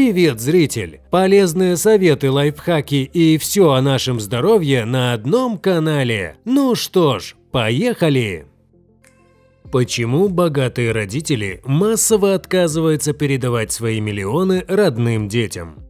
Привет, зритель! Полезные советы, лайфхаки и все о нашем здоровье на одном канале. Ну что ж, поехали! Почему богатые родители массово отказываются передавать свои миллионы родным детям?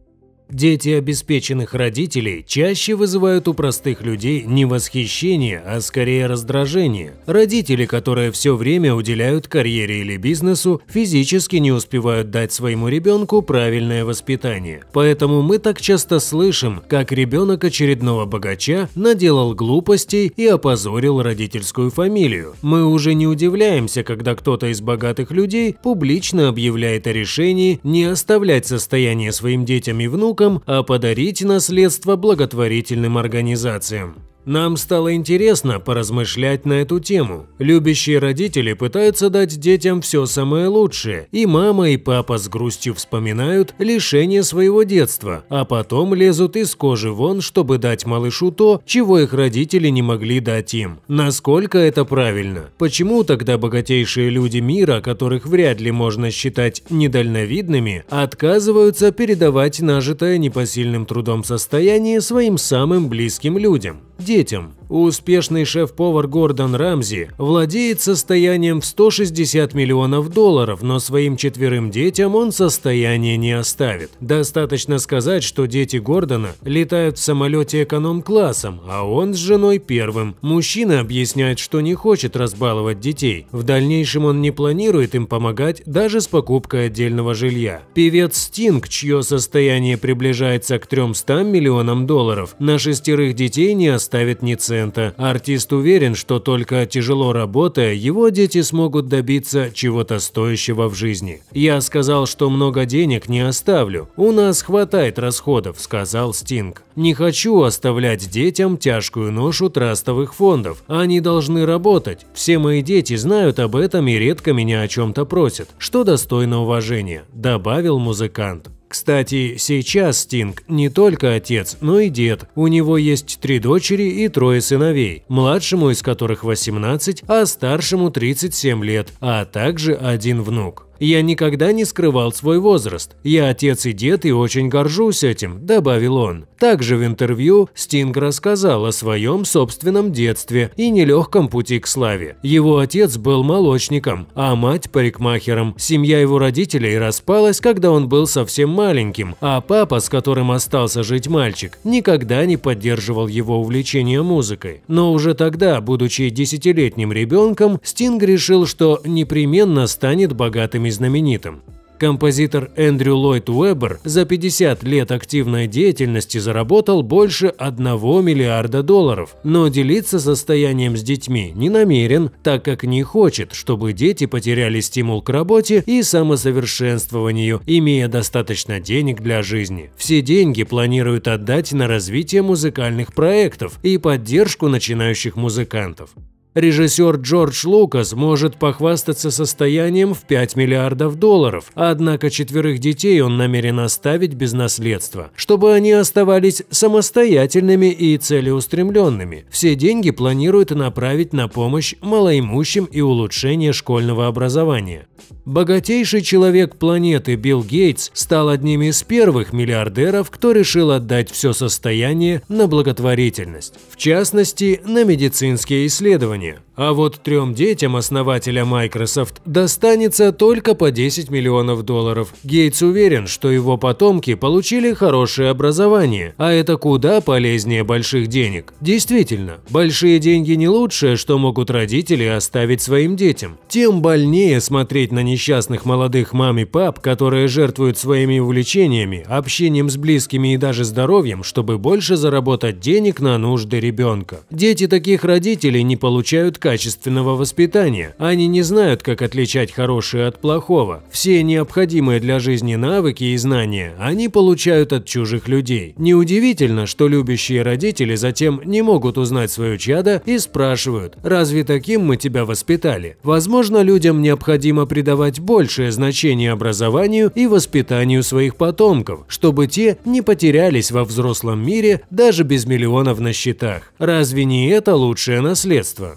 Дети обеспеченных родителей чаще вызывают у простых людей не восхищение, а скорее раздражение. Родители, которые все время уделяют карьере или бизнесу, физически не успевают дать своему ребенку правильное воспитание. Поэтому мы так часто слышим, как ребенок очередного богача наделал глупостей и опозорил родительскую фамилию. Мы уже не удивляемся, когда кто-то из богатых людей публично объявляет о решении не оставлять состояние своим детям и внукам внукам, а подарить наследство благотворительным организациям. Нам стало интересно поразмышлять на эту тему. Любящие родители пытаются дать детям все самое лучшее, и мама и папа с грустью вспоминают лишение своего детства, а потом лезут из кожи вон, чтобы дать малышу то, чего их родители не могли дать им. Насколько это правильно? Почему тогда богатейшие люди мира, которых вряд ли можно считать недальновидными, отказываются передавать нажитое непосильным трудом состояние своим самым близким людям? детям. Успешный шеф-повар Гордон Рамзи владеет состоянием в 160 миллионов долларов, но своим четверым детям он состояние не оставит. Достаточно сказать, что дети Гордона летают в самолете эконом-классом, а он с женой первым. Мужчина объясняет, что не хочет разбаловать детей. В дальнейшем он не планирует им помогать даже с покупкой отдельного жилья. Певец Стинг, чье состояние приближается к 300 миллионам долларов, на шестерых детей не оставит ни цены процента. Артист уверен, что только тяжело работая, его дети смогут добиться чего-то стоящего в жизни. «Я сказал, что много денег не оставлю. У нас хватает расходов», – сказал Стинг. «Не хочу оставлять детям тяжкую ношу трастовых фондов. Они должны работать. Все мои дети знают об этом и редко меня о чем-то просят, что достойно уважения», – добавил музыкант. Кстати, сейчас Стинг не только отец, но и дед. У него есть три дочери и трое сыновей, младшему из которых 18, а старшему 37 лет, а также один внук. Я никогда не скрывал свой возраст. Я отец и дед и очень горжусь этим», – добавил он. Также в интервью Стинг рассказал о своем собственном детстве и нелегком пути к славе. Его отец был молочником, а мать – парикмахером. Семья его родителей распалась, когда он был совсем маленьким, а папа, с которым остался жить мальчик, никогда не поддерживал его увлечение музыкой. Но уже тогда, будучи десятилетним ребенком, Стинг решил, что непременно станет богатым и знаменитым. Композитор Эндрю Ллойд Уэббер за 50 лет активной деятельности заработал больше 1 миллиарда долларов, но делиться состоянием с детьми не намерен, так как не хочет, чтобы дети потеряли стимул к работе и самосовершенствованию, имея достаточно денег для жизни. Все деньги планируют отдать на развитие музыкальных проектов и поддержку начинающих музыкантов. Режиссер Джордж Лукас может похвастаться состоянием в 5 миллиардов долларов, однако четверых детей он намерен оставить без наследства, чтобы они оставались самостоятельными и целеустремленными. Все деньги планируют направить на помощь малоимущим и улучшение школьного образования. Богатейший человек планеты Билл Гейтс стал одним из первых миллиардеров, кто решил отдать все состояние на благотворительность, в частности, на медицинские исследования. А вот трем детям основателя Microsoft достанется только по 10 миллионов долларов. Гейтс уверен, что его потомки получили хорошее образование, а это куда полезнее больших денег. Действительно, большие деньги не лучшее, что могут родители оставить своим детям. Тем больнее смотреть на несчастных молодых мам и пап, которые жертвуют своими увлечениями, общением с близкими и даже здоровьем, чтобы больше заработать денег на нужды ребенка. Дети таких родителей не получают качества качественного воспитания. Они не знают, как отличать хорошее от плохого. Все необходимые для жизни навыки и знания они получают от чужих людей. Неудивительно, что любящие родители затем не могут узнать свое чадо и спрашивают, разве таким мы тебя воспитали? Возможно, людям необходимо придавать большее значение образованию и воспитанию своих потомков, чтобы те не потерялись во взрослом мире даже без миллионов на счетах. Разве не это лучшее наследство?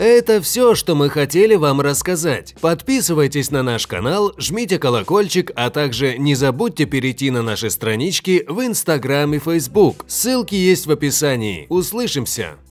Это все, что мы хотели вам рассказать. Подписывайтесь на наш канал, жмите колокольчик, а также не забудьте перейти на наши странички в Инстаграм и Фейсбук. Ссылки есть в описании. Услышимся!